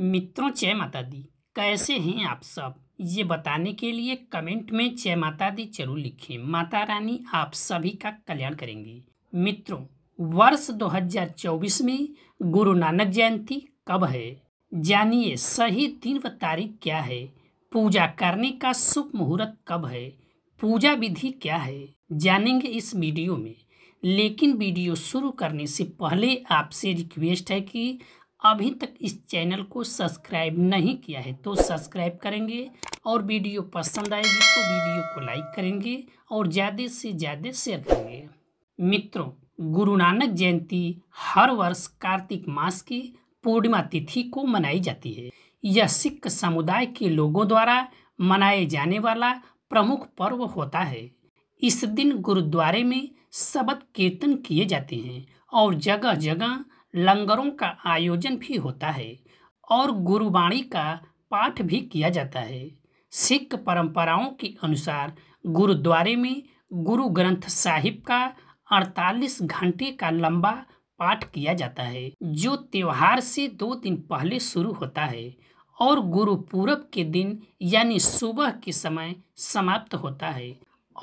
मित्रों जय माता दी कैसे हैं आप सब ये बताने के लिए कमेंट में जय माता दी जरूर लिखें माता रानी आप सभी का कल्याण करेंगे मित्रों वर्ष 2024 में गुरु नानक जयंती कब है जानिए सही दिन व तारीख क्या है पूजा करने का शुभ मुहूर्त कब है पूजा विधि क्या है जानेंगे इस वीडियो में लेकिन वीडियो शुरू करने से पहले आपसे रिक्वेस्ट है कि अभी तक इस चैनल को सब्सक्राइब नहीं किया है तो सब्सक्राइब करेंगे और वीडियो पसंद आएगी तो वीडियो को लाइक करेंगे और ज़्यादा से ज़्यादा शेयर करेंगे मित्रों गुरु नानक जयंती हर वर्ष कार्तिक मास की पूर्णिमा तिथि को मनाई जाती है यह सिख समुदाय के लोगों द्वारा मनाए जाने वाला प्रमुख पर्व होता है इस दिन गुरुद्वारे में शबद कीर्तन किए जाते हैं और जगह जगह लंगरों का आयोजन भी होता है और गुरुवाणी का पाठ भी किया जाता है सिख परंपराओं के अनुसार गुरुद्वारे में गुरु ग्रंथ साहिब का 48 घंटे का लंबा पाठ किया जाता है जो त्यौहार से दो दिन पहले शुरू होता है और गुरु पूरब के दिन यानी सुबह के समय समाप्त होता है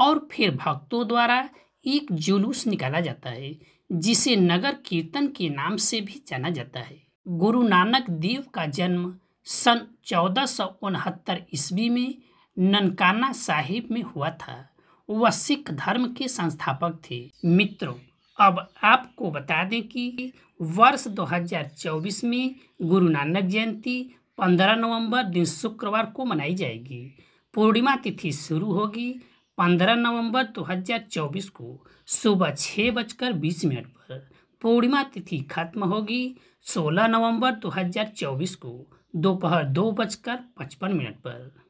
और फिर भक्तों द्वारा एक जुलूस निकाला जाता है जिसे नगर कीर्तन के नाम से भी जाना जाता है गुरु नानक देव का जन्म सन चौदह सौ उनहत्तर ईस्वी में ननकाना साहिब में हुआ था वह सिख धर्म के संस्थापक थे मित्रों अब आपको बता दें कि वर्ष 2024 में गुरु नानक जयंती 15 नवंबर दिन शुक्रवार को मनाई जाएगी पूर्णिमा तिथि शुरू होगी पंद्रह नवंबर दो हजार चौबीस को सुबह छः बजकर बीस मिनट पर पूर्णिमा तिथि खत्म होगी सोलह नवंबर दो हजार चौबीस को दोपहर दो, दो बजकर पचपन मिनट पर